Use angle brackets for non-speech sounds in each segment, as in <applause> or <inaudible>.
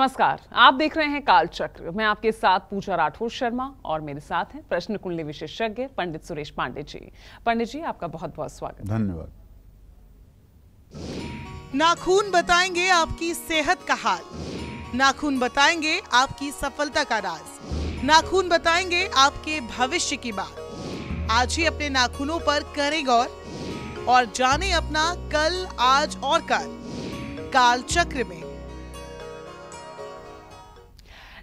नमस्कार आप देख रहे हैं काल चक्र मैं आपके साथ पूजा राठौर शर्मा और मेरे साथ हैं प्रश्न कुंडली विशेषज्ञ पंडित सुरेश पांडे जी पंडित जी आपका बहुत बहुत स्वागत धन्यवाद नाखून बताएंगे आपकी सेहत का हाल नाखून बताएंगे आपकी सफलता का राज नाखून बताएंगे आपके भविष्य की बात आज ही अपने नाखूनों पर करें गौर और जाने अपना कल आज और कल काल चक्र में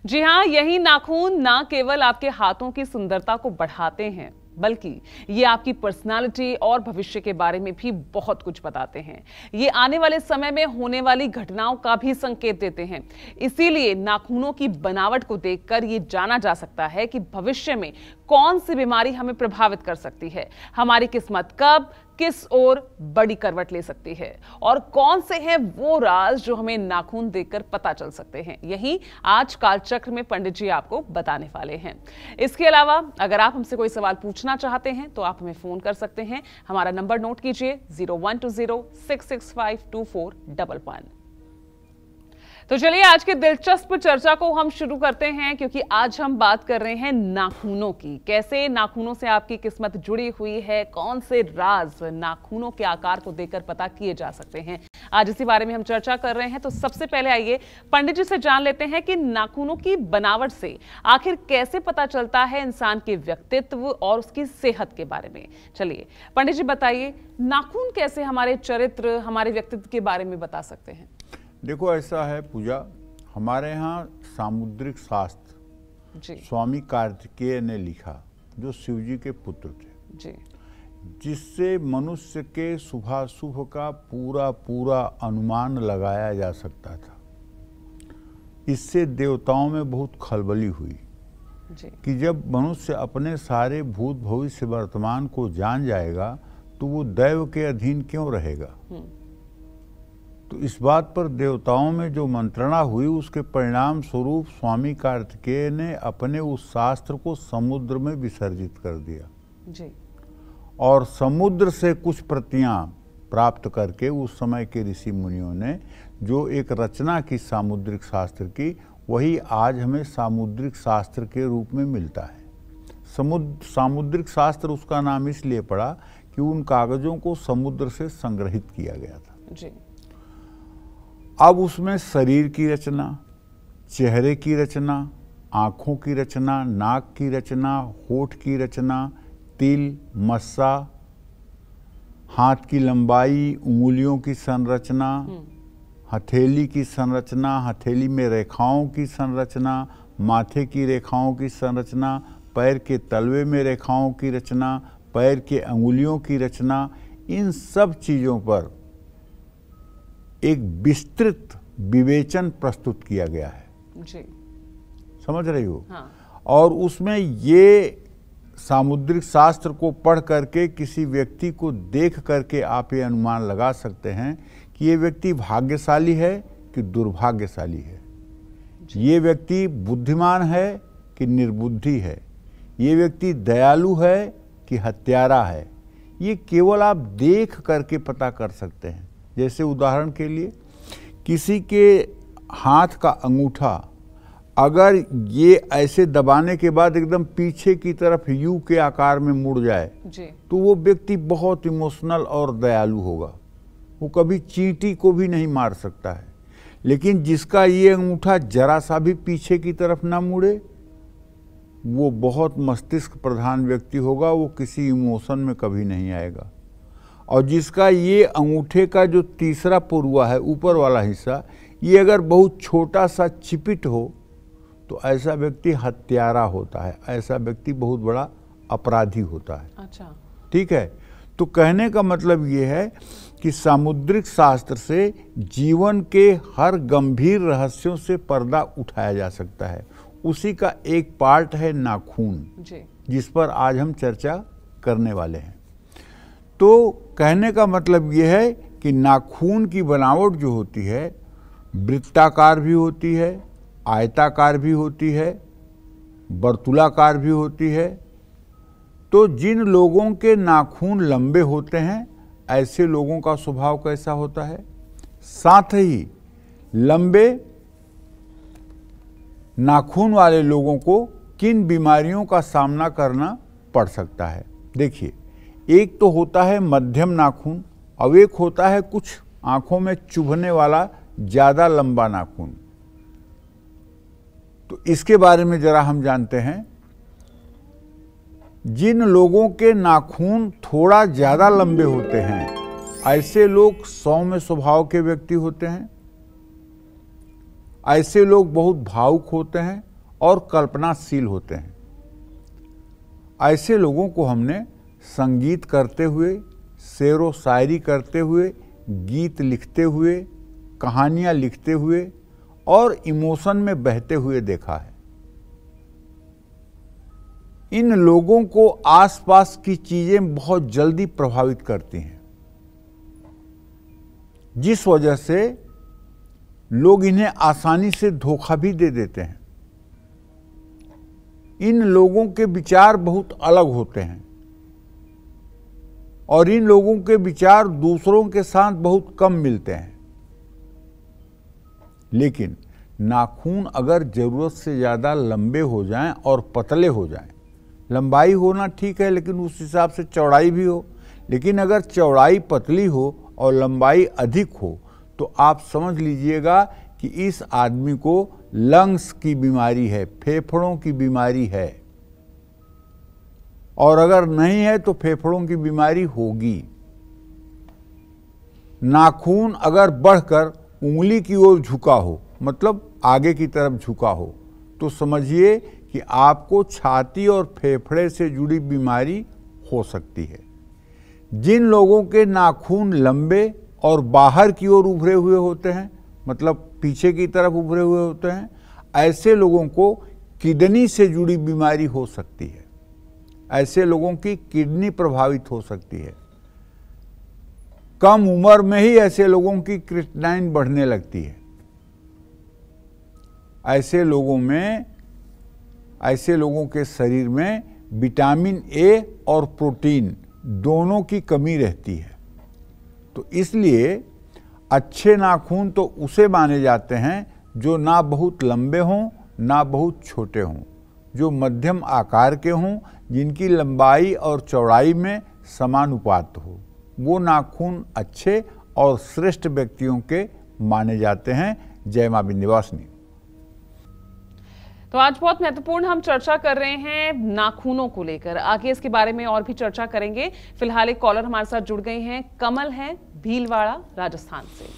जी हाँ यही नाखून ना केवल आपके हाथों की सुंदरता को बढ़ाते हैं बल्कि ये आपकी पर्सनालिटी और भविष्य के बारे में भी बहुत कुछ बताते हैं ये आने वाले समय में होने वाली घटनाओं का भी संकेत देते हैं इसीलिए नाखूनों की बनावट को देखकर ये जाना जा सकता है कि भविष्य में कौन सी बीमारी हमें प्रभावित कर सकती है हमारी किस्मत कब किस ओर बड़ी करवट ले सकती है और कौन से हैं वो राज जो हमें नाखून देखकर पता चल सकते हैं यही आज कालचक्र में पंडित जी आपको बताने वाले हैं इसके अलावा अगर आप हमसे कोई सवाल पूछना चाहते हैं तो आप हमें फोन कर सकते हैं हमारा नंबर नोट कीजिए zero one two zero six six five two four double one तो चलिए आज के दिलचस्प चर्चा को हम शुरू करते हैं क्योंकि आज हम बात कर रहे हैं नाखूनों की कैसे नाखूनों से आपकी किस्मत जुड़ी हुई है कौन से राज नाखूनों के आकार को देकर पता किए जा सकते हैं आज इसी बारे में हम चर्चा कर रहे हैं तो सबसे पहले आइए पंडित जी से जान लेते हैं कि नाखूनों की बनावट से आखिर कैसे पता चलता है इंसान के व्यक्तित्व और उसकी सेहत के बारे में चलिए पंडित जी बताइए नाखून कैसे हमारे चरित्र हमारे व्यक्तित्व के बारे में बता सकते हैं देखो ऐसा है पूजा हमारे यहाँ सामुद्रिक शास्त्र स्वामी कार्तिकेय ने लिखा जो शिव जी के पुत्र थे जी जिससे मनुष्य के शुभाशुभ का पूरा पूरा अनुमान लगाया जा सकता था इससे देवताओं में बहुत खलबली हुई जी। कि जब मनुष्य अपने सारे भूत भविष्य वर्तमान को जान जाएगा तो वो दैव के अधीन क्यों रहेगा हम्म। तो इस बात पर देवताओं में जो मंत्रणा हुई उसके परिणाम स्वरूप स्वामी कार्तिकेय ने अपने उस शास्त्र को समुद्र में विसर्जित कर दिया जी और समुद्र से कुछ प्रतियां प्राप्त करके उस समय के ऋषि मुनियों ने जो एक रचना की सामुद्रिक शास्त्र की वही आज हमें सामुद्रिक शास्त्र के रूप में मिलता है समुद्र सामुद्रिक शास्त्र उसका नाम इसलिए पड़ा कि उन कागजों को समुद्र से संग्रहित किया गया था जी अब उसमें शरीर की रचना चेहरे की रचना आँखों की रचना नाक की रचना होठ की रचना तिल मस्सा हाथ की लंबाई उंगलियों की संरचना हम्म। हथेली की संरचना हथेली में रेखाओं की संरचना माथे की रेखाओं की संरचना पैर के तलवे में रेखाओं की रचना पैर के अंगुलियों की रचना इन सब चीज़ों पर एक विस्तृत विवेचन प्रस्तुत किया गया है जी समझ रही हो हाँ। और उसमें ये सामुद्रिक शास्त्र को पढ़ करके किसी व्यक्ति को देख करके आप ये अनुमान लगा सकते हैं कि ये व्यक्ति भाग्यशाली है कि दुर्भाग्यशाली है ये व्यक्ति बुद्धिमान है कि निर्बुद्धि है ये व्यक्ति दयालु है कि हत्यारा है ये केवल आप देख करके पता कर सकते हैं जैसे उदाहरण के लिए किसी के हाथ का अंगूठा अगर ये ऐसे दबाने के बाद एकदम पीछे की तरफ यू के आकार में मुड़ जाए तो वो व्यक्ति बहुत इमोशनल और दयालु होगा वो कभी चींटी को भी नहीं मार सकता है लेकिन जिसका ये अंगूठा जरा सा भी पीछे की तरफ ना मुड़े वो बहुत मस्तिष्क प्रधान व्यक्ति होगा वो किसी इमोशन में कभी नहीं आएगा और जिसका ये अंगूठे का जो तीसरा पुरुआ है ऊपर वाला हिस्सा ये अगर बहुत छोटा सा चिपिट हो तो ऐसा व्यक्ति हत्यारा होता है ऐसा व्यक्ति बहुत बड़ा अपराधी होता है अच्छा ठीक है तो कहने का मतलब ये है कि सामुद्रिक शास्त्र से जीवन के हर गंभीर रहस्यों से पर्दा उठाया जा सकता है उसी का एक पार्ट है नाखून जिस पर आज हम चर्चा करने वाले हैं तो कहने का मतलब ये है कि नाखून की बनावट जो होती है वृत्ताकार भी होती है आयताकार भी होती है बर्तुलाकार भी होती है तो जिन लोगों के नाखून लंबे होते हैं ऐसे लोगों का स्वभाव कैसा होता है साथ ही लंबे नाखून वाले लोगों को किन बीमारियों का सामना करना पड़ सकता है देखिए एक तो होता है मध्यम नाखून और एक होता है कुछ आंखों में चुभने वाला ज़्यादा लंबा नाखून तो इसके बारे में ज़रा हम जानते हैं जिन लोगों के नाखून थोड़ा ज़्यादा लंबे होते हैं ऐसे लोग सौम्य स्वभाव के व्यक्ति होते हैं ऐसे लोग बहुत भावुक होते हैं और कल्पनाशील होते हैं ऐसे लोगों को हमने संगीत करते हुए शेर व शायरी करते हुए गीत लिखते हुए कहानियाँ लिखते हुए और इमोशन में बहते हुए देखा है इन लोगों को आसपास की चीज़ें बहुत जल्दी प्रभावित करती हैं जिस वजह से लोग इन्हें आसानी से धोखा भी दे देते हैं इन लोगों के विचार बहुत अलग होते हैं और इन लोगों के विचार दूसरों के साथ बहुत कम मिलते हैं लेकिन नाखून अगर ज़रूरत से ज़्यादा लंबे हो जाएं और पतले हो जाएं लंबाई होना ठीक है लेकिन उस हिसाब से चौड़ाई भी हो लेकिन अगर चौड़ाई पतली हो और लंबाई अधिक हो तो आप समझ लीजिएगा कि इस आदमी को लंग्स की बीमारी है फेफड़ों की बीमारी है और अगर नहीं है तो फेफड़ों की बीमारी होगी नाखून अगर बढ़कर उंगली की ओर झुका हो मतलब आगे की तरफ झुका हो तो समझिए कि आपको छाती और फेफड़े से जुड़ी बीमारी हो सकती है जिन लोगों के नाखून लंबे और बाहर की ओर उभरे हुए होते हैं मतलब पीछे की तरफ उभरे हुए होते हैं ऐसे लोगों को किडनी से जुड़ी बीमारी हो सकती है ऐसे लोगों की किडनी प्रभावित हो सकती है कम उम्र में ही ऐसे लोगों की क्रिटनाइन बढ़ने लगती है ऐसे लोगों में ऐसे लोगों के शरीर में विटामिन ए और प्रोटीन दोनों की कमी रहती है तो इसलिए अच्छे नाखून तो उसे माने जाते हैं जो ना बहुत लंबे हों ना बहुत छोटे हों जो मध्यम आकार के हों जिनकी लंबाई और चौड़ाई में समानुपात हो वो नाखून अच्छे और श्रेष्ठ व्यक्तियों के माने जाते हैं जय माँ विंध्यवासिनी तो आज बहुत महत्वपूर्ण हम चर्चा कर रहे हैं नाखूनों को लेकर आगे इसके बारे में और भी चर्चा करेंगे फिलहाल एक कॉलर हमारे साथ जुड़ गए हैं कमल है भीलवाड़ा राजस्थान से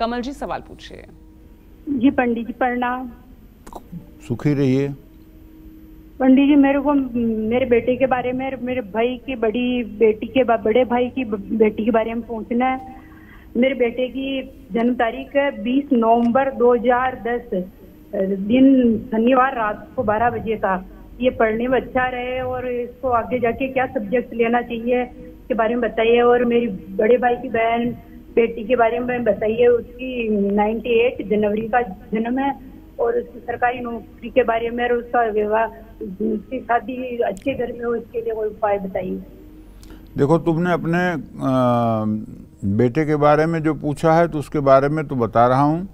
कमल जी सवाल पूछिए जी पंडित जी प्रणाम सुखी रहिए पंडित जी मेरे को मेरे बेटे के बारे में मेरे भाई की बड़ी बेटी के बड़े भाई की बेटी के बारे में पूछना है मेरे बेटे की जन्म तारीख है बीस नवंबर 2010 दिन शनिवार रात को बारह बजे का ये पढ़ने में अच्छा रहे और इसको आगे जाके क्या सब्जेक्ट लेना चाहिए के बारे में बताइए और मेरी बड़े भाई की बहन बेटी के बारे में बताइए उसकी 98 जनवरी का जन्म है और सरकारी नौकरी के बारे में और उसका विवाह उसकी शादी अच्छे घर में हो इसके लिए कोई उपाय बताइए देखो तुमने अपने बेटे के बारे में जो पूछा है तो उसके बारे में तो बता रहा हूँ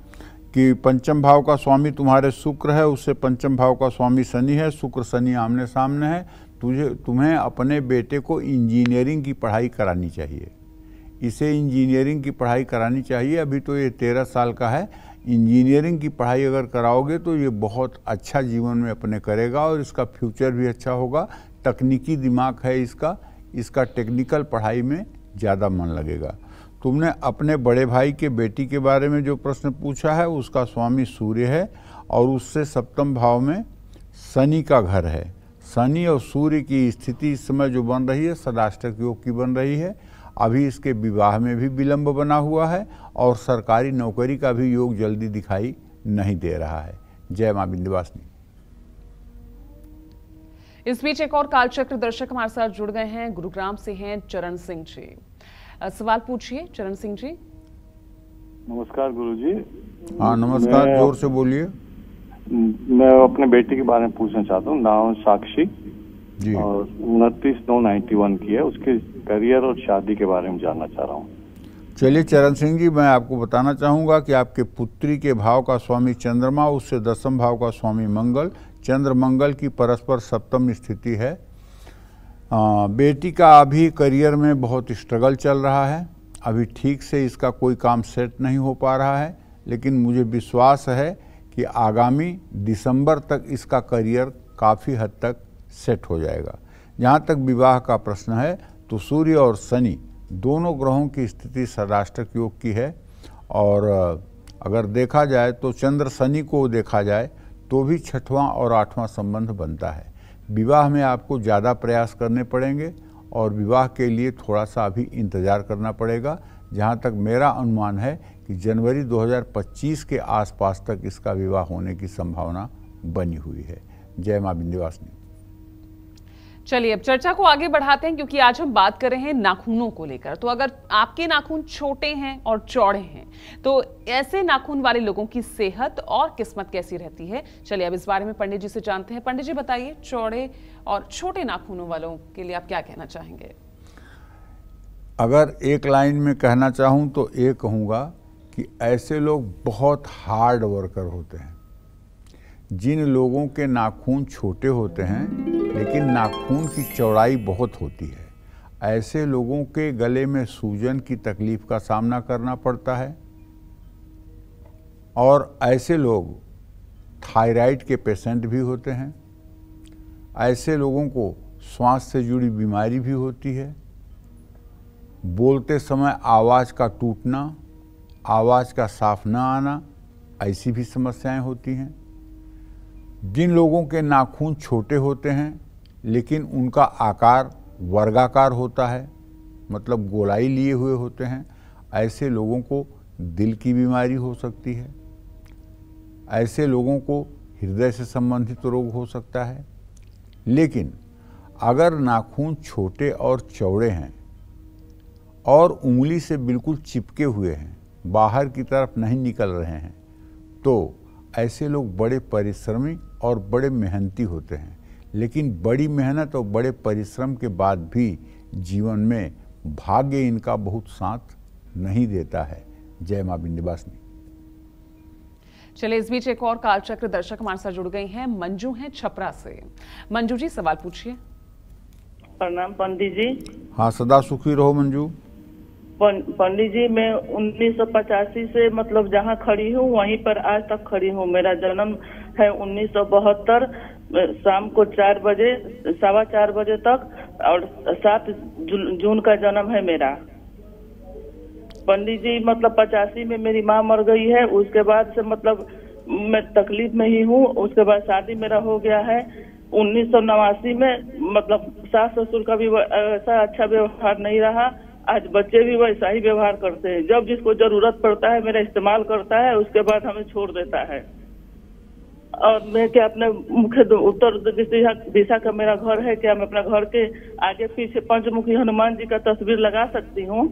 कि पंचम भाव का स्वामी तुम्हारे शुक्र है उससे पंचम भाव का स्वामी शनि है शुक्र शनि आमने सामने है तुझे तुम्हें अपने बेटे को इंजीनियरिंग की पढ़ाई करानी चाहिए इसे इंजीनियरिंग की पढ़ाई करानी चाहिए अभी तो ये तेरह साल का है इंजीनियरिंग की पढ़ाई अगर कराओगे तो ये बहुत अच्छा जीवन में अपने करेगा और इसका फ्यूचर भी अच्छा होगा तकनीकी दिमाग है इसका इसका टेक्निकल पढ़ाई में ज़्यादा मन लगेगा तुमने अपने बड़े भाई के बेटी के बारे में जो प्रश्न पूछा है उसका स्वामी सूर्य है और उससे सप्तम भाव में शनि का घर है शनि और सूर्य की स्थिति इस समय जो बन रही है सदाष्टक योग की बन रही है अभी इसके विवाह में भी विलंब बना हुआ है और सरकारी नौकरी का भी योग जल्दी दिखाई नहीं दे रहा है जय मां बिंदवासिनी इस बीच एक और कालचक्र दर्शक हमारे साथ जुड़ गए हैं गुरुग्राम से हैं चरण सिंह जी सवाल पूछिए चरण सिंह जी नमस्कार गुरु जी हाँ नमस्कार जोर से बोलिए मैं अपने बेटी के बारे में पूछना चाहता हूँ नाम साक्षी और उनतीस नौ नाइन्टी वन की है उसके करियर और शादी के बारे में जानना चाह रहा हूँ चलिए चरण सिंह जी मैं आपको बताना चाहूँगा कि आपके पुत्री के भाव का स्वामी चंद्रमा उससे दसम भाव का स्वामी मंगल चंद्र मंगल की परस्पर सप्तम स्थिति है आ, बेटी का अभी करियर में बहुत स्ट्रगल चल रहा है अभी ठीक से इसका कोई काम सेट नहीं हो पा रहा है लेकिन मुझे विश्वास है कि आगामी दिसंबर तक इसका करियर काफ़ी हद तक सेट हो जाएगा जहाँ तक विवाह का प्रश्न है तो सूर्य और शनि दोनों ग्रहों की स्थिति सराष्ट्रक योग की है और अगर देखा जाए तो चंद्र शनि को देखा जाए तो भी छठवां और आठवां संबंध बनता है विवाह में आपको ज़्यादा प्रयास करने पड़ेंगे और विवाह के लिए थोड़ा सा अभी इंतज़ार करना पड़ेगा जहाँ तक मेरा अनुमान है कि जनवरी 2025 के आसपास तक इसका विवाह होने की संभावना बनी हुई है जय माँ बिंदवासिनी चलिए अब चर्चा को आगे बढ़ाते हैं क्योंकि आज हम बात कर रहे हैं नाखूनों को लेकर तो अगर आपके नाखून छोटे हैं और चौड़े हैं तो ऐसे नाखून वाले लोगों की सेहत और किस्मत कैसी रहती है चलिए अब इस बारे में पंडित जी से जानते हैं पंडित जी बताइए चौड़े और छोटे नाखूनों वालों के लिए आप क्या कहना चाहेंगे अगर एक लाइन में कहना चाहूँ तो ये कहूँगा कि ऐसे लोग बहुत हार्ड वर्कर होते हैं जिन लोगों के नाखून छोटे होते हैं लेकिन नाखून की चौड़ाई बहुत होती है ऐसे लोगों के गले में सूजन की तकलीफ का सामना करना पड़ता है और ऐसे लोग थायराइड के पेशेंट भी होते हैं ऐसे लोगों को श्वास से जुड़ी बीमारी भी होती है बोलते समय आवाज़ का टूटना आवाज़ का साफ ना आना ऐसी भी समस्याएं होती हैं जिन लोगों के नाखून छोटे होते हैं लेकिन उनका आकार वर्गाकार होता है मतलब गोलाई लिए हुए होते हैं ऐसे लोगों को दिल की बीमारी हो सकती है ऐसे लोगों को हृदय से संबंधित रोग हो सकता है लेकिन अगर नाखून छोटे और चौड़े हैं और उंगली से बिल्कुल चिपके हुए हैं बाहर की तरफ नहीं निकल रहे हैं तो ऐसे लोग बड़े परिश्रमी और बड़े मेहनती होते हैं लेकिन बड़ी मेहनत और बड़े परिश्रम के बाद भी जीवन में भाग्य इनका बहुत साथ नहीं देता है जय माँ विंध्यवासिनी चले इस बीच एक और कालचक्र दर्शक हमारे साथ जुड़ गई हैं मंजू हैं छपरा से मंजू जी सवाल पूछिए प्रणाम पंडित जी हाँ सदा सुखी रहो मंजू पंडित जी मैं उन्नीस से मतलब जहाँ खड़ी हूँ वहीं पर आज तक खड़ी हूँ मेरा जन्म है उन्नीस शाम को चार बजे सवा चार बजे तक और सात जून का जन्म है मेरा पंडित जी मतलब पचासी में मेरी माँ मर गई है उसके बाद से मतलब मैं तकलीफ में ही हूँ उसके बाद शादी मेरा हो गया है उन्नीस सौ नवासी में मतलब सास ससुर का भी ऐसा अच्छा व्यवहार नहीं रहा आज बच्चे भी वैसा ही व्यवहार करते हैं जब जिसको जरूरत पड़ता है मेरा इस्तेमाल करता है उसके बाद हमें छोड़ देता है और मैं क्या अपने मुख्य उत्तर दिशा का मेरा घर है क्या मैं अपना घर के आगे पीछे पंचमुखी हनुमान जी का तस्वीर लगा सकती हूँ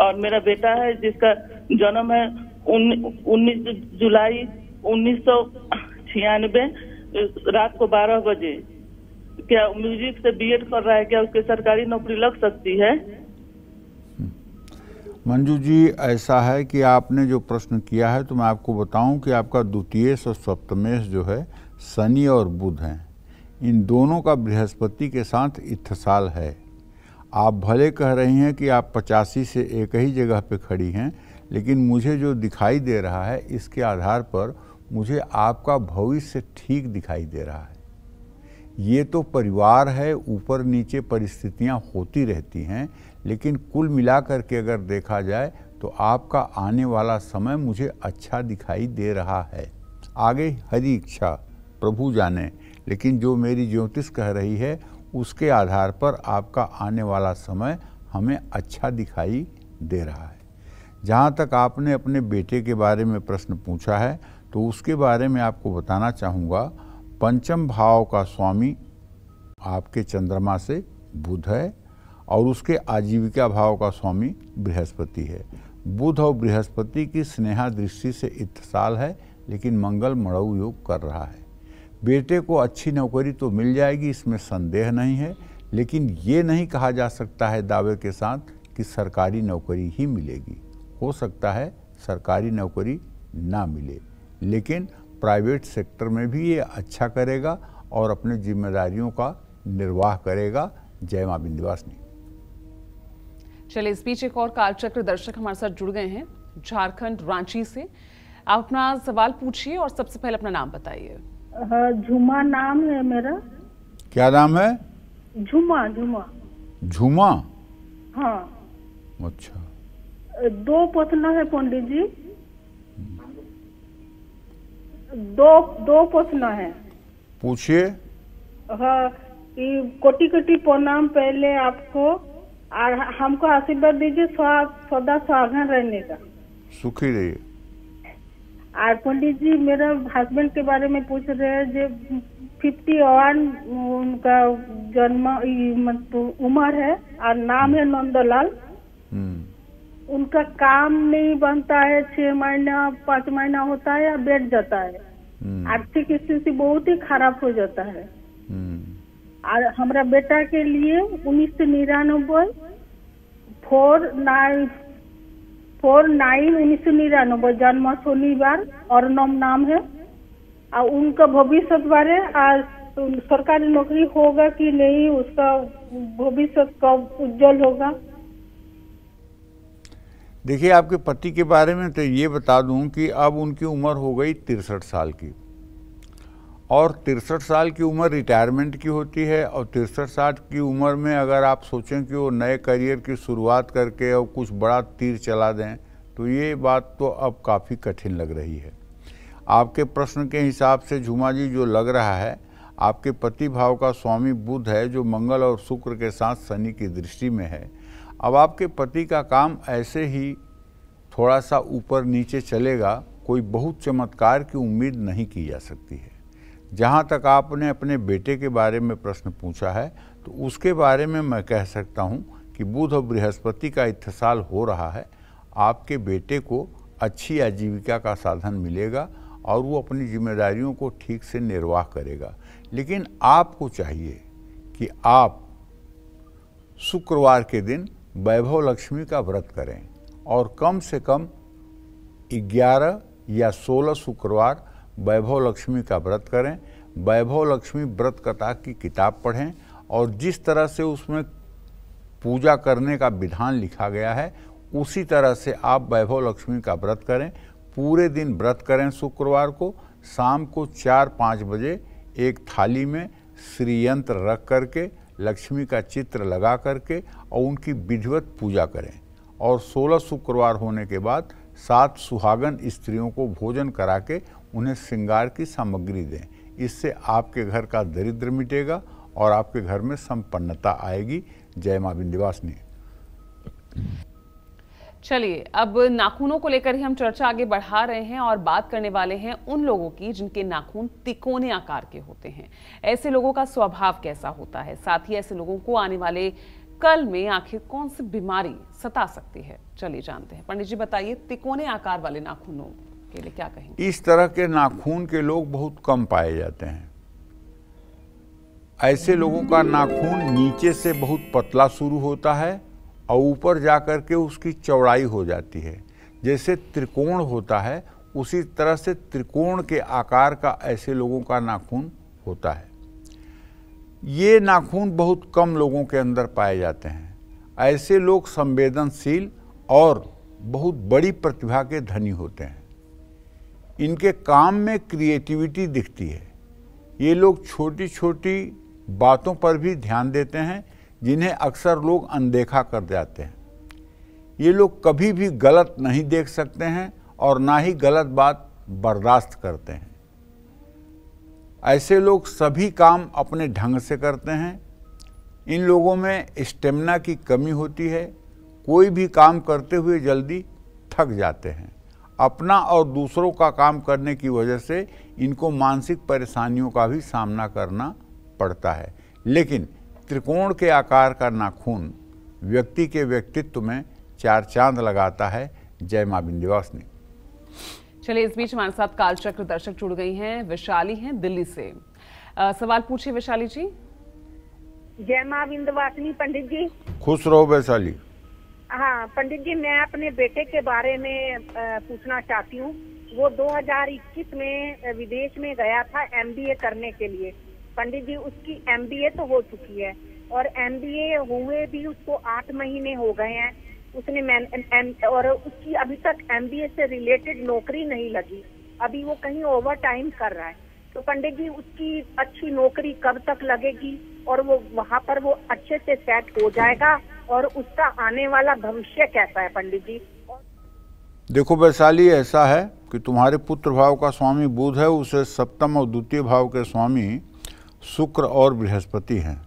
और मेरा बेटा है जिसका जन्म है उन्नीस जुलाई उन्नीस सौ छियानबे रात को बारह बजे क्या म्यूजिक से बीएड कर रहा है क्या उसके सरकारी नौकरी लग सकती है मंजू जी ऐसा है कि आपने जो प्रश्न किया है तो मैं आपको बताऊं कि आपका द्वितीय और सप्तमेश जो है शनि और बुध हैं इन दोनों का बृहस्पति के साथ इथसाल है आप भले कह रही हैं कि आप पचासी से एक ही जगह पे खड़ी हैं लेकिन मुझे जो दिखाई दे रहा है इसके आधार पर मुझे आपका भविष्य ठीक दिखाई दे रहा है ये तो परिवार है ऊपर नीचे परिस्थितियाँ होती रहती हैं लेकिन कुल मिलाकर के अगर देखा जाए तो आपका आने वाला समय मुझे अच्छा दिखाई दे रहा है आगे हरी इच्छा प्रभु जाने लेकिन जो मेरी ज्योतिष कह रही है उसके आधार पर आपका आने वाला समय हमें अच्छा दिखाई दे रहा है जहाँ तक आपने अपने बेटे के बारे में प्रश्न पूछा है तो उसके बारे में आपको बताना चाहूँगा पंचम भाव का स्वामी आपके चंद्रमा से बुध है और उसके आजीविका भाव का स्वामी बृहस्पति है बुध और बृहस्पति की स्नेहा दृष्टि से इतसाल है लेकिन मंगल मड़ऊ योग कर रहा है बेटे को अच्छी नौकरी तो मिल जाएगी इसमें संदेह नहीं है लेकिन ये नहीं कहा जा सकता है दावे के साथ कि सरकारी नौकरी ही मिलेगी हो सकता है सरकारी नौकरी ना मिले लेकिन प्राइवेट सेक्टर में भी ये अच्छा करेगा और अपने जिम्मेदारियों का निर्वाह करेगा जय माँ बिंदवासनी चलिए इस बीच एक और कालचक्र दर्शक हमारे साथ जुड़ गए हैं झारखंड रांची से आप अपना सवाल पूछिए और सबसे पहले अपना नाम बताइए झुमा नाम है मेरा क्या नाम है झुमा झुमा झुमा हाँ अच्छा दो पोतना है पंडित जी दो दो पोतना है पूछिए हाँ कोटी कोटी प्रणाम पहले आपको और हमको आशीर्वाद दीजिए सदा सुहागन रहने का सुखी रहिए और पंडित जी मेरा हस्बैंड के बारे में पूछ रहे हैं जो फिफ्टी वन उनका जन्म उम्र है और नाम है हम्म। नंदलाल हम्म। उनका काम नहीं बनता है छह महीना पाँच महीना होता है या बैठ जाता है हम्म। आर्थिक स्थिति बहुत ही खराब हो जाता है और हमारा बेटा के लिए उन्नीस सौ निरानबे फोर नाइन फोर नाइन उन्नीस सौ निरानबे जन्म शनिवार और नम नाम है और उनका भविष्य बारे और सरकारी नौकरी होगा कि नहीं उसका भविष्य कब उज्जवल होगा देखिए आपके पति के बारे में तो ये बता दूं कि अब उनकी उम्र हो गई तिरसठ साल की और तिरसठ साल की उम्र रिटायरमेंट की होती है और तिरसठ साल की उम्र में अगर आप सोचें कि वो नए करियर की शुरुआत करके और कुछ बड़ा तीर चला दें तो ये बात तो अब काफ़ी कठिन लग रही है आपके प्रश्न के हिसाब से झुमा जी जो लग रहा है आपके पति भाव का स्वामी बुध है जो मंगल और शुक्र के साथ शनि की दृष्टि में है अब आपके पति का काम ऐसे ही थोड़ा सा ऊपर नीचे चलेगा कोई बहुत चमत्कार की उम्मीद नहीं की जा सकती है जहाँ तक आपने अपने बेटे के बारे में प्रश्न पूछा है तो उसके बारे में मैं कह सकता हूँ कि बुध और बृहस्पति का इत्थसाल हो रहा है आपके बेटे को अच्छी आजीविका का साधन मिलेगा और वो अपनी जिम्मेदारियों को ठीक से निर्वाह करेगा लेकिन आपको चाहिए कि आप शुक्रवार के दिन वैभव लक्ष्मी का व्रत करें और कम से कम 11 या 16 शुक्रवार वैभव लक्ष्मी का व्रत करें वैभव लक्ष्मी व्रत कथा की किताब पढ़ें और जिस तरह से उसमें पूजा करने का विधान लिखा गया है उसी तरह से आप वैभव लक्ष्मी का व्रत करें पूरे दिन व्रत करें शुक्रवार को शाम को चार पाँच बजे एक थाली में श्रीयंत्र रख करके लक्ष्मी का चित्र लगा करके और उनकी विधिवत पूजा करें और सोलह शुक्रवार होने के बाद सात सुहागन स्त्रियों को भोजन करा के उन्हें श्रृंगार की सामग्री दें इससे आपके घर का दरिद्र मिटेगा और आपके घर में संपन्नता आएगी जय माँ विंध्यवासिनी चलिए अब नाखूनों को लेकर ही हम चर्चा आगे बढ़ा रहे हैं और बात करने वाले हैं उन लोगों की जिनके नाखून तिकोने आकार के होते हैं ऐसे लोगों का स्वभाव कैसा होता है साथ ही ऐसे लोगों को आने वाले कल में आखिर कौन सी बीमारी सता सकती है चलिए जानते हैं पंडित जी बताइए तिकोने आकार वाले नाखूनों के लिए क्या कहेंगे इस तरह के नाखून के लोग बहुत कम पाए जाते हैं ऐसे लोगों का नाखून नीचे से बहुत पतला शुरू होता है और ऊपर जा कर के उसकी चौड़ाई हो जाती है जैसे त्रिकोण होता है उसी तरह से त्रिकोण के आकार का ऐसे लोगों का नाखून होता है ये नाखून बहुत कम लोगों के अंदर पाए जाते हैं ऐसे लोग संवेदनशील और बहुत बड़ी प्रतिभा के धनी होते हैं इनके काम में क्रिएटिविटी दिखती है ये लोग छोटी छोटी बातों पर भी ध्यान देते हैं जिन्हें अक्सर लोग अनदेखा कर जाते हैं ये लोग कभी भी गलत नहीं देख सकते हैं और ना ही गलत बात बर्दाश्त करते हैं ऐसे लोग सभी काम अपने ढंग से करते हैं इन लोगों में स्टेमिना की कमी होती है कोई भी काम करते हुए जल्दी थक जाते हैं अपना और दूसरों का काम करने की वजह से इनको मानसिक परेशानियों का भी सामना करना पड़ता है लेकिन त्रिकोण के आकार का नाखून व्यक्ति के व्यक्तित्व में चार चांद लगाता है जय माँ ने चलिए इस बीच हमारे साथ कालचक्र दर्शक जुड़ गई हैं वैशाली हैं दिल्ली से आ, सवाल पूछिए वैशाली जी जय मां विंध्यवासिनी पंडित जी खुश रहो वैशाली हाँ पंडित जी मैं अपने बेटे के बारे में पूछना चाहती हूँ वो 2021 में विदेश में गया था एमबीए करने के लिए पंडित जी उसकी एमबीए तो हो चुकी है और एमबीए हुए भी उसको आठ महीने हो गए हैं उसने मैं, एम, और उसकी अभी तक एमबीए से रिलेटेड नौकरी नहीं लगी अभी वो कहीं ओवर टाइम कर रहा है तो पंडित जी उसकी अच्छी नौकरी कब तक लगेगी और वो वहाँ पर वो अच्छे से सेट हो जाएगा और उसका आने वाला भविष्य कैसा है पंडित जी देखो वैशाली ऐसा है कि तुम्हारे पुत्र भाव का स्वामी बुध है उसे सप्तम और द्वितीय भाव के स्वामी शुक्र और बृहस्पति हैं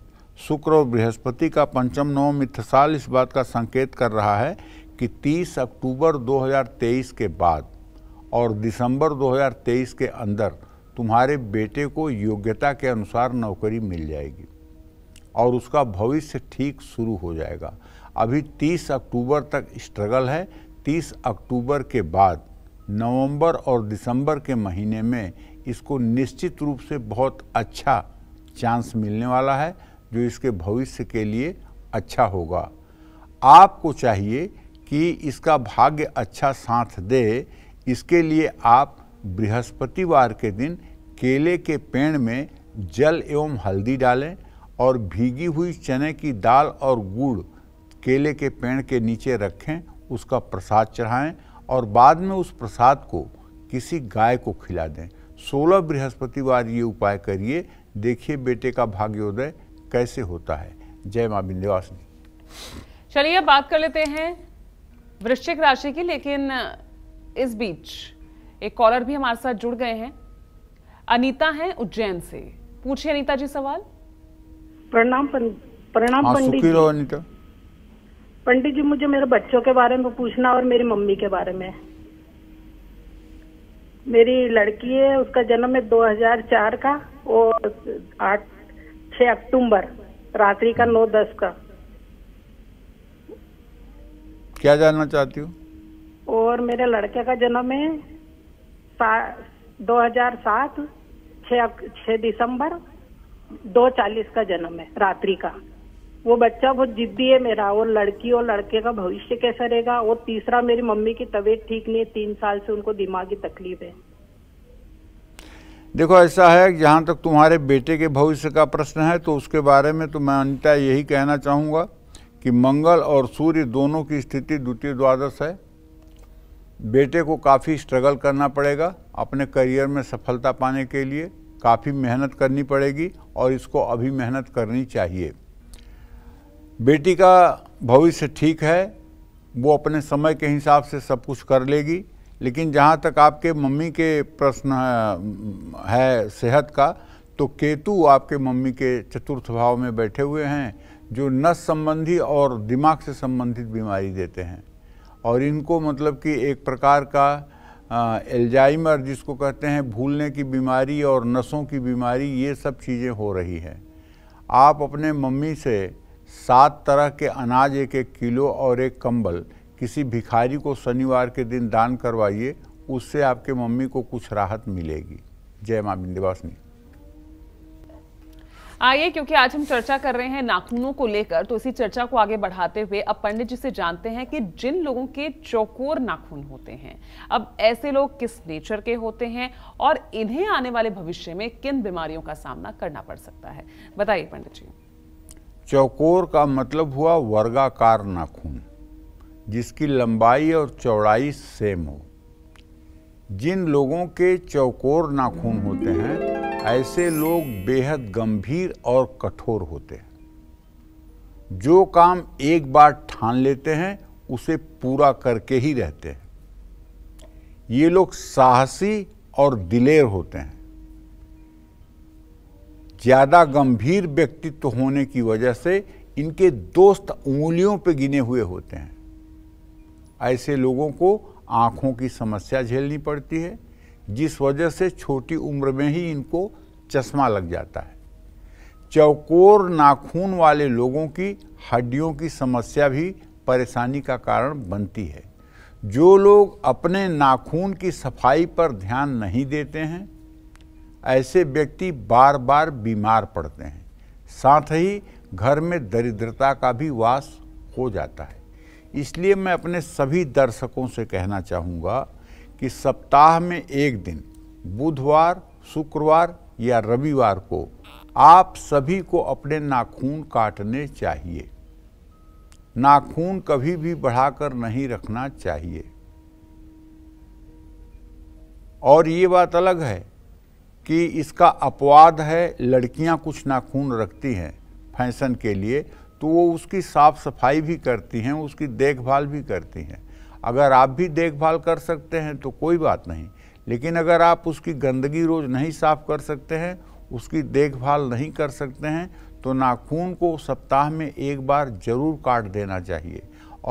शुक्र और बृहस्पति का पंचम नवम इथसाल इस बात का संकेत कर रहा है कि 30 अक्टूबर 2023 के बाद और दिसंबर 2023 के अंदर तुम्हारे बेटे को योग्यता के अनुसार नौकरी मिल जाएगी और उसका भविष्य ठीक शुरू हो जाएगा अभी 30 अक्टूबर तक स्ट्रगल है 30 अक्टूबर के बाद नवंबर और दिसंबर के महीने में इसको निश्चित रूप से बहुत अच्छा चांस मिलने वाला है जो इसके भविष्य के लिए अच्छा होगा आपको चाहिए कि इसका भाग्य अच्छा साथ दे इसके लिए आप बृहस्पतिवार के दिन केले के पेड़ में जल एवं हल्दी डालें और भीगी हुई चने की दाल और गुड़ केले के पेड़ के नीचे रखें उसका प्रसाद चढ़ाएं और बाद में उस प्रसाद को किसी गाय को खिला दें सोलह बृहस्पतिवार ये उपाय करिए देखिए बेटे का भाग्योदय कैसे होता है जय मां विंध्यवासिनी चलिए अब बात कर लेते हैं वृश्चिक राशि की लेकिन इस बीच एक कॉलर भी हमारे साथ जुड़ गए हैं अनीता हैं उज्जैन से पूछिए अनीता जी सवाल प्रणाम प्रणाम हाँ, पंडित जी पंडित जी मुझे मेरे बच्चों के बारे में पूछना और मेरी मम्मी के बारे में मेरी लड़की है उसका जन्म है 2004 का और आठ छ अक्टूबर रात्रि का नौ दस का क्या जानना चाहती हूँ और मेरे लड़के का जन्म है दो हजार सात छह दिसंबर दो चालीस का जन्म है रात्रि का वो बच्चा बहुत जिद्दी है मेरा और लड़की और लड़के का भविष्य कैसा रहेगा और तीसरा मेरी मम्मी की तबीयत ठीक नहीं है तीन साल से उनको दिमागी तकलीफ है देखो ऐसा है जहाँ तक तुम्हारे बेटे के भविष्य का प्रश्न है तो उसके बारे में तो मैं अनिता यही कहना चाहूँगा कि मंगल और सूर्य दोनों की स्थिति द्वितीय द्वादश है बेटे को काफ़ी स्ट्रगल करना पड़ेगा अपने करियर में सफलता पाने के लिए काफ़ी मेहनत करनी पड़ेगी और इसको अभी मेहनत करनी चाहिए बेटी का भविष्य ठीक है वो अपने समय के हिसाब से सब कुछ कर लेगी लेकिन जहाँ तक आपके मम्मी के प्रश्न है सेहत का तो केतु आपके मम्मी के चतुर्थ भाव में बैठे हुए हैं जो नस संबंधी और दिमाग से संबंधित बीमारी देते हैं और इनको मतलब कि एक प्रकार का एल्जाइमर हाँ, जिसको कहते हैं भूलने की बीमारी और नसों की बीमारी ये सब चीज़ें हो रही हैं आप अपने मम्मी से सात तरह के अनाज एक एक किलो और एक कंबल किसी भिखारी को शनिवार के दिन दान करवाइए उससे आपके मम्मी को कुछ राहत मिलेगी जय माँ विंध्यवासिनी आइए क्योंकि आज हम चर्चा कर रहे हैं नाखूनों को लेकर तो इसी चर्चा को आगे बढ़ाते हुए अब पंडित जी से जानते हैं कि जिन लोगों के चौकोर नाखून होते हैं अब ऐसे लोग किस नेचर के होते हैं और इन्हें आने वाले भविष्य में किन बीमारियों का सामना करना पड़ सकता है बताइए पंडित जी चौकोर का मतलब हुआ वर्गाकार नाखून जिसकी लंबाई और चौड़ाई सेम हो जिन लोगों के चौकोर नाखून होते हैं ऐसे लोग बेहद गंभीर और कठोर होते हैं जो काम एक बार ठान लेते हैं उसे पूरा करके ही रहते हैं ये लोग साहसी और दिलेर होते हैं ज़्यादा गंभीर व्यक्तित्व होने की वजह से इनके दोस्त उंगलियों पर गिने हुए होते हैं ऐसे लोगों को आँखों की समस्या झेलनी पड़ती है जिस वजह से छोटी उम्र में ही इनको चश्मा लग जाता है चौकोर नाखून वाले लोगों की हड्डियों की समस्या भी परेशानी का कारण बनती है जो लोग अपने नाखून की सफाई पर ध्यान नहीं देते हैं ऐसे व्यक्ति बार बार बीमार पड़ते हैं साथ ही घर में दरिद्रता का भी वास हो जाता है इसलिए मैं अपने सभी दर्शकों से कहना चाहूँगा कि सप्ताह में एक दिन बुधवार शुक्रवार या रविवार को आप सभी को अपने नाखून काटने चाहिए नाखून कभी भी बढ़ाकर नहीं रखना चाहिए और ये बात अलग है कि इसका अपवाद है लड़कियां कुछ नाखून रखती हैं फैशन के लिए तो वो उसकी साफ सफाई भी करती हैं उसकी देखभाल भी करती हैं अगर आप भी देखभाल कर सकते हैं तो कोई बात नहीं लेकिन अगर आप उसकी गंदगी रोज़ नहीं साफ़ कर सकते हैं उसकी देखभाल नहीं कर सकते हैं तो नाखून को सप्ताह में एक बार ज़रूर काट देना चाहिए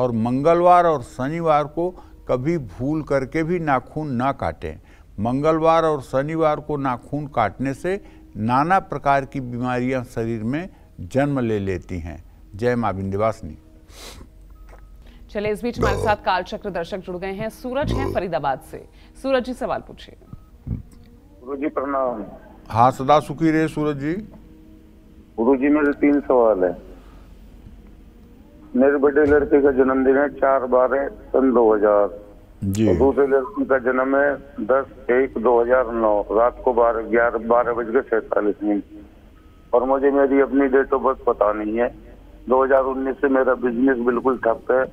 और मंगलवार और शनिवार को कभी भूल करके भी नाखून ना काटें मंगलवार और शनिवार को नाखून काटने से नाना प्रकार की बीमारियां शरीर में जन्म ले लेती हैं जय मां विंध्यवासिनी चले इस बीच हमारे साथ कालचक्र दर्शक जुड़ गए हैं सूरज हैं फरीदाबाद से सूरज जी सवाल पूछिए गुरु जी प्रणाम हाँ सदा सुखी रहे सूरज जी गुरु जी मेरे तीन सवाल है मेरे बड़े लड़के का जन्मदिन है चार बारह सन दो हजार जी तो दूसरे लड़की का जन्म है दस एक दो हजार नौ रात को बारह ग्यारह बारह बज के सैतालीस मिनट और मुझे मेरी अपनी डेट ऑफ बर्थ पता नहीं है 2019 से मेरा बिजनेस बिल्कुल ठप है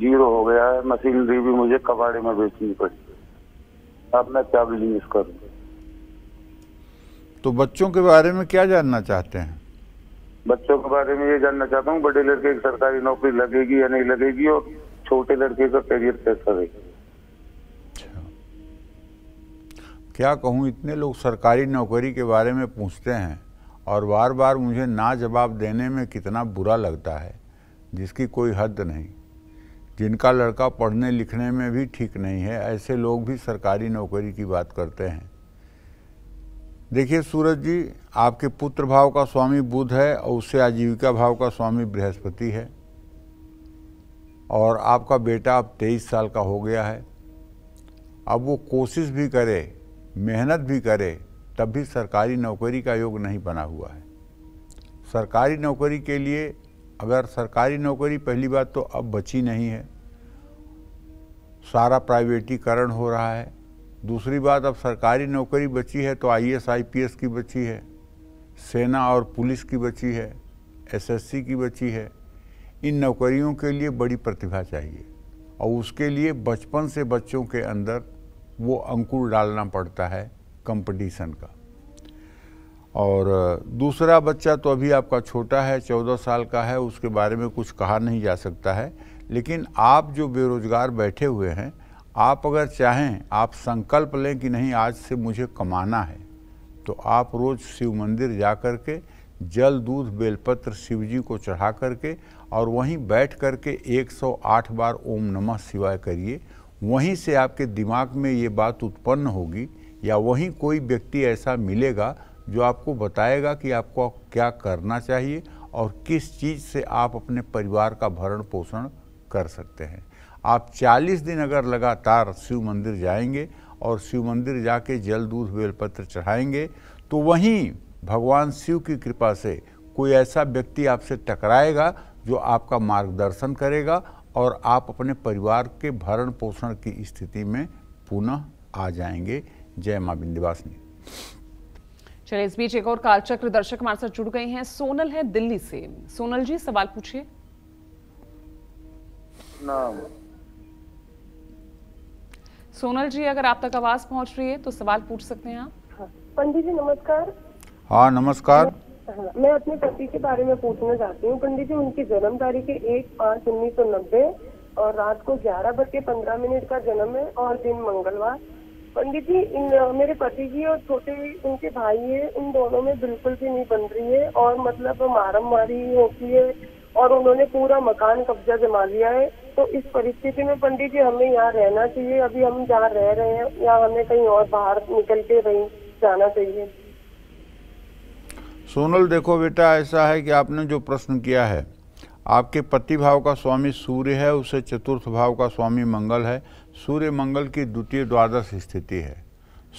जीरो हो गया है मशीनरी भी मुझे कबाड़े में बेचनी पड़ी अब मैं क्या बिजनेस करूँ तो बच्चों के बारे में क्या जानना चाहते हैं बच्चों के बारे में ये जानना चाहता हूँ बड़े लड़के की सरकारी नौकरी लगेगी या नहीं लगेगी और छोटे लड़के का करियर कैसा रहेगा अच्छा। क्या कहूँ इतने लोग सरकारी नौकरी के बारे में पूछते हैं और बार बार मुझे ना जवाब देने में कितना बुरा लगता है जिसकी कोई हद नहीं जिनका लड़का पढ़ने लिखने में भी ठीक नहीं है ऐसे लोग भी सरकारी नौकरी की बात करते हैं देखिए सूरज जी आपके पुत्र भाव का स्वामी बुध है और उससे आजीविका भाव का स्वामी बृहस्पति है और आपका बेटा अब तेईस साल का हो गया है अब वो कोशिश भी करे मेहनत भी करे तब भी सरकारी नौकरी का योग नहीं बना हुआ है सरकारी नौकरी के लिए अगर सरकारी नौकरी पहली बात तो अब बची नहीं है सारा प्राइवेटीकरण हो रहा है दूसरी बात अब सरकारी नौकरी बची है तो आईएएस आईपीएस की बची है सेना और पुलिस की बची है एसएससी की बची है इन नौकरियों के लिए बड़ी प्रतिभा चाहिए और उसके लिए बचपन से बच्चों के अंदर वो अंकुर डालना पड़ता है कंपटीशन का और दूसरा बच्चा तो अभी आपका छोटा है चौदह साल का है उसके बारे में कुछ कहा नहीं जा सकता है लेकिन आप जो बेरोज़गार बैठे हुए हैं आप अगर चाहें आप संकल्प लें कि नहीं आज से मुझे कमाना है तो आप रोज़ शिव मंदिर जा कर के जल दूध बेलपत्र शिव जी को चढ़ा करके और वहीं बैठ करके 108 बार ओम नमः शिवाय करिए वहीं से आपके दिमाग में ये बात उत्पन्न होगी या वहीं कोई व्यक्ति ऐसा मिलेगा जो आपको बताएगा कि आपको क्या करना चाहिए और किस चीज़ से आप अपने परिवार का भरण पोषण कर सकते हैं आप 40 दिन अगर लगातार शिव मंदिर जाएंगे और शिव मंदिर जाके जल दूध बेलपत्र चढ़ाएंगे तो वहीं भगवान शिव की कृपा से कोई ऐसा व्यक्ति आपसे टकराएगा जो आपका मार्गदर्शन करेगा और आप अपने परिवार के भरण पोषण की स्थिति में पुनः आ जाएंगे जय माँ बिंदिवासनी चलिए इस बीच एक और कालचक्र दर्शक हमारे साथ जुड़ गए हैं सोनल है दिल्ली से सोनल जी सवाल पूछिए सोनल जी अगर आप तक आवाज पहुंच रही है तो सवाल पूछ सकते हैं आप हाँ। पंडित जी नमस्कार हाँ नमस्कार हाँ, मैं अपने पति के बारे में पूछना चाहती हूँ पंडित जी उनकी जन्म तारीख है एक पाँच उन्नीस सौ नब्बे और रात को ग्यारह बज के पंद्रह मिनट का जन्म है और दिन मंगलवार पंडित जी इन मेरे पति जी और छोटे उनके भाई है उन दोनों में बिल्कुल भी नहीं बन रही है और मतलब मारम मारी होती है और उन्होंने पूरा मकान कब्जा जमा लिया है तो इस परिस्थिति में पंडित जी हमें यहाँ रहना चाहिए अभी हम जहाँ रह रहे हैं या हमें कहीं और बाहर निकल के रही जाना चाहिए सोनल देखो बेटा ऐसा है कि आपने जो प्रश्न किया है आपके पति भाव का स्वामी सूर्य है उसे चतुर्थ भाव का स्वामी मंगल है सूर्य मंगल की द्वितीय द्वादश स्थिति है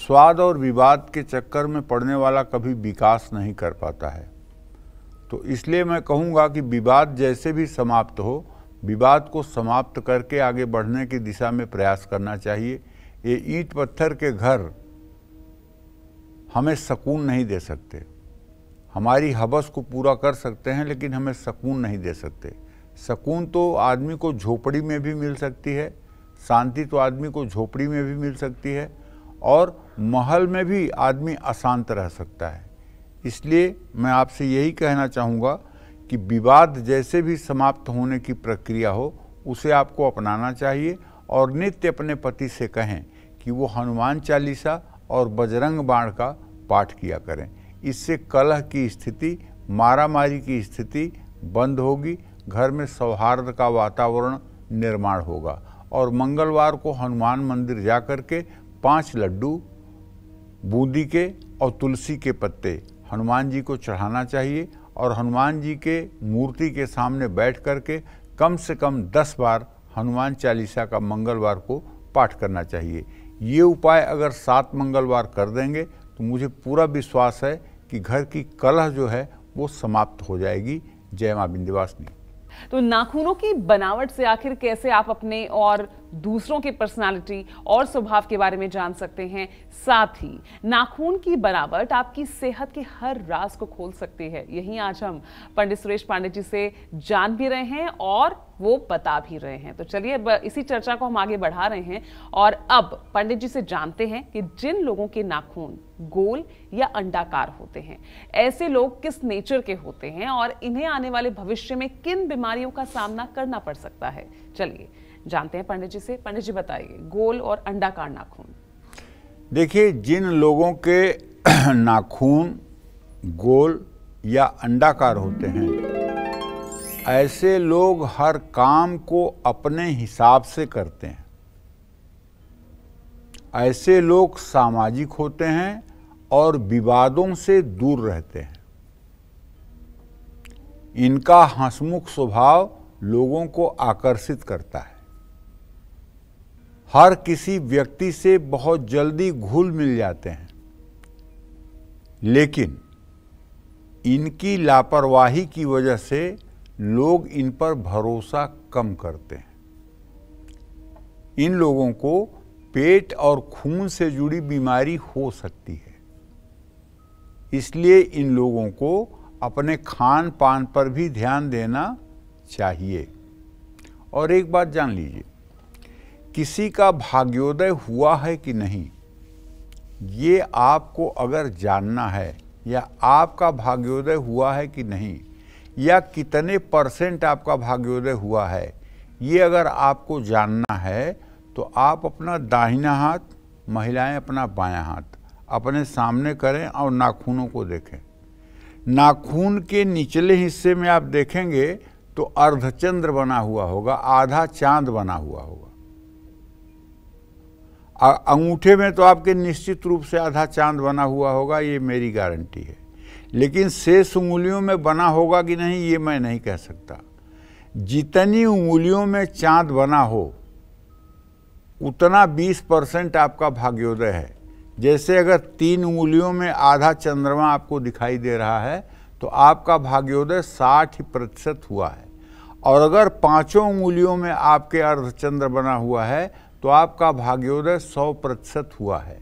स्वाद और विवाद के चक्कर में पड़ने वाला कभी विकास नहीं कर पाता है तो इसलिए मैं कहूँगा कि विवाद जैसे भी समाप्त हो विवाद को समाप्त करके आगे बढ़ने की दिशा में प्रयास करना चाहिए ये ईट पत्थर के घर हमें सुकून नहीं दे सकते हमारी हबस को पूरा कर सकते हैं लेकिन हमें सकून नहीं दे सकते सकून तो आदमी को झोपड़ी में भी मिल सकती है शांति तो आदमी को झोपड़ी में भी मिल सकती है और महल में भी आदमी अशांत रह सकता है इसलिए मैं आपसे यही कहना चाहूँगा कि विवाद जैसे भी समाप्त होने की प्रक्रिया हो उसे आपको अपनाना चाहिए और नित्य अपने पति से कहें कि वो हनुमान चालीसा और बजरंग बाण का पाठ किया करें इससे कलह की स्थिति मारामारी की स्थिति बंद होगी घर में सौहार्द का वातावरण निर्माण होगा और मंगलवार को हनुमान मंदिर जा कर के पाँच लड्डू बूंदी के और तुलसी के पत्ते हनुमान जी को चढ़ाना चाहिए और हनुमान जी के मूर्ति के सामने बैठ कर के कम से कम दस बार हनुमान चालीसा का मंगलवार को पाठ करना चाहिए ये उपाय अगर सात मंगलवार कर देंगे तो मुझे पूरा विश्वास है कि घर की कलह जो है वो समाप्त हो जाएगी जय माँ बिंदवासनी तो नाखूनों की बनावट से आखिर कैसे आप अपने और दूसरों के पर्सनालिटी और स्वभाव के बारे में जान सकते हैं साथ ही नाखून की बनावट आपकी सेहत के हर राज को खोल सकती है यही आज हम पंडित सुरेश पांडे जी से जान भी रहे हैं और वो बता भी रहे हैं तो चलिए इसी चर्चा को हम आगे बढ़ा रहे हैं और अब पंडित जी से जानते हैं कि जिन लोगों के नाखून गोल या अंडाकार होते हैं ऐसे लोग किस नेचर के होते हैं और इन्हें आने वाले भविष्य में किन बीमारियों का सामना करना पड़ सकता है चलिए जानते हैं पंडित जी से पंडित जी बताइए गोल और अंडाकार नाखून देखिए जिन लोगों के <clears throat> नाखून गोल या अंडाकार होते हैं ऐसे लोग हर काम को अपने हिसाब से करते हैं ऐसे लोग सामाजिक होते हैं और विवादों से दूर रहते हैं इनका हंसमुख स्वभाव लोगों को आकर्षित करता है हर किसी व्यक्ति से बहुत जल्दी घुल मिल जाते हैं लेकिन इनकी लापरवाही की वजह से लोग इन पर भरोसा कम करते हैं इन लोगों को पेट और खून से जुड़ी बीमारी हो सकती है इसलिए इन लोगों को अपने खान पान पर भी ध्यान देना चाहिए और एक बात जान लीजिए किसी का भाग्योदय हुआ है कि नहीं ये आपको अगर जानना है या आपका भाग्योदय हुआ है कि नहीं या कितने परसेंट आपका भाग्योदय हुआ है ये अगर आपको जानना है तो आप अपना दाहिना हाथ महिलाएं अपना बायां हाथ अपने सामने करें और नाखूनों को देखें नाखून के निचले हिस्से में आप देखेंगे तो अर्धचंद्र बना हुआ होगा आधा चांद बना हुआ होगा अंगूठे में तो आपके निश्चित रूप से आधा चांद बना हुआ होगा ये मेरी गारंटी है लेकिन शेष उंगलियों में बना होगा कि नहीं ये मैं नहीं कह सकता जितनी उंगलियों में चांद बना हो उतना 20 परसेंट आपका भाग्योदय है जैसे अगर तीन उंगलियों में आधा चंद्रमा आपको दिखाई दे रहा है तो आपका भाग्योदय 60 प्रतिशत हुआ है और अगर पांचों उंगलियों में आपके अर्धचंद्र बना हुआ है तो आपका भाग्योदय सौ प्रतिशत हुआ है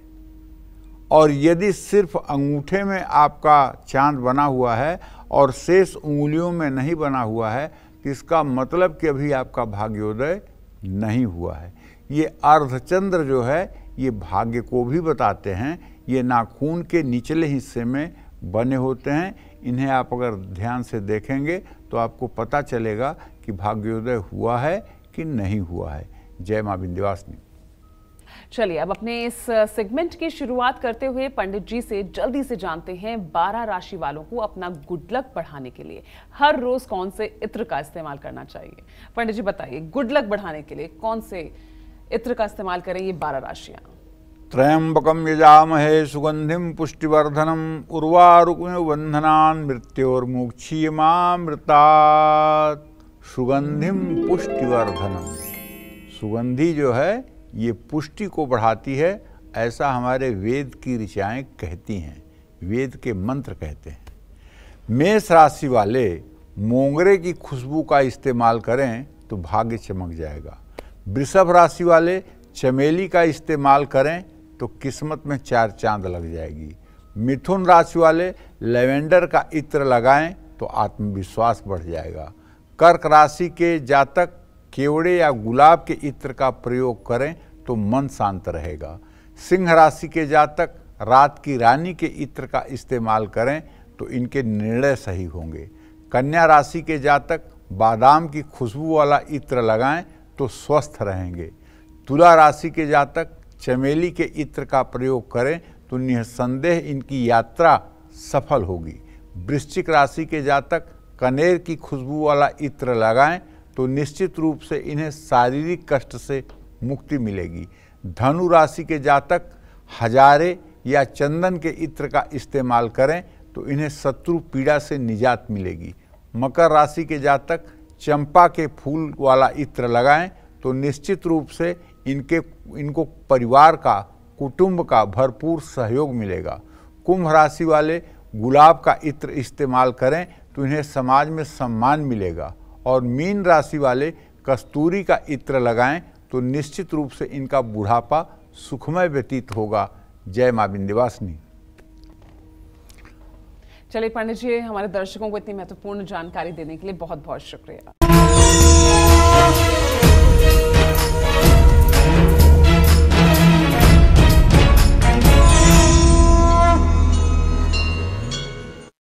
और यदि सिर्फ अंगूठे में आपका चांद बना हुआ है और शेष उंगलियों में नहीं बना हुआ है तो इसका मतलब कि अभी आपका भाग्योदय नहीं हुआ है ये अर्धचंद्र जो है ये भाग्य को भी बताते हैं ये नाखून के निचले हिस्से में बने होते हैं इन्हें आप अगर ध्यान से देखेंगे तो आपको पता चलेगा कि भाग्योदय हुआ है कि नहीं हुआ है जय माँ विंध्यवासिनी चलिए अब अपने इस सेगमेंट की शुरुआत करते हुए पंडित जी से जल्दी से जानते हैं बारह राशि वालों को अपना गुडलक बढ़ाने के लिए हर रोज कौन से इत्र का इस्तेमाल करना चाहिए पंडित जी बताइए गुडलक बढ़ाने के लिए कौन से इत्र का इस्तेमाल करें ये बारह राशियां त्रयंबकम यजामहे सुगंधिम पुष्टिवर्धनम उर्वारुकमे बंधनान मृत्योर्मुक्षीयमामृतात् सुगंधिम पुष्टिवर्धनम सुगंधि जो है ये पुष्टि को बढ़ाती है ऐसा हमारे वेद की ऋषाएँ कहती हैं वेद के मंत्र कहते हैं मेष राशि वाले मोंगरे की खुशबू का इस्तेमाल करें तो भाग्य चमक जाएगा वृषभ राशि वाले चमेली का इस्तेमाल करें तो किस्मत में चार चांद लग जाएगी मिथुन राशि वाले लेवेंडर का इत्र लगाएं तो आत्मविश्वास बढ़ जाएगा कर्क राशि के जातक केवड़े या गुलाब के इत्र का प्रयोग करें तो मन शांत रहेगा सिंह राशि के जातक रात की रानी के इत्र का इस्तेमाल करें तो इनके निर्णय सही होंगे कन्या राशि के जातक बादाम की खुशबू वाला इत्र लगाएं तो स्वस्थ रहेंगे तुला राशि के जातक चमेली के इत्र का प्रयोग करें तो निसंदेह इनकी यात्रा सफल होगी वृश्चिक राशि के जातक कनेर की खुशबू वाला इत्र लगाएं तो निश्चित रूप से इन्हें शारीरिक कष्ट से मुक्ति मिलेगी धनु राशि के जातक हजारे या चंदन के इत्र का इस्तेमाल करें तो इन्हें शत्रु पीड़ा से निजात मिलेगी मकर राशि के जातक चंपा के फूल वाला इत्र लगाएं तो निश्चित रूप से इनके इनको परिवार का कुटुंब का भरपूर सहयोग मिलेगा कुंभ राशि वाले गुलाब का इत्र इस्तेमाल करें तो इन्हें समाज में सम्मान मिलेगा और मीन राशि वाले कस्तूरी का इत्र लगाएं तो निश्चित रूप से इनका बुढ़ापा सुखमय व्यतीत होगा जय माँ विंध्यवासिनी चलिए पंडित जी हमारे दर्शकों को इतनी महत्वपूर्ण जानकारी देने के लिए बहुत बहुत शुक्रिया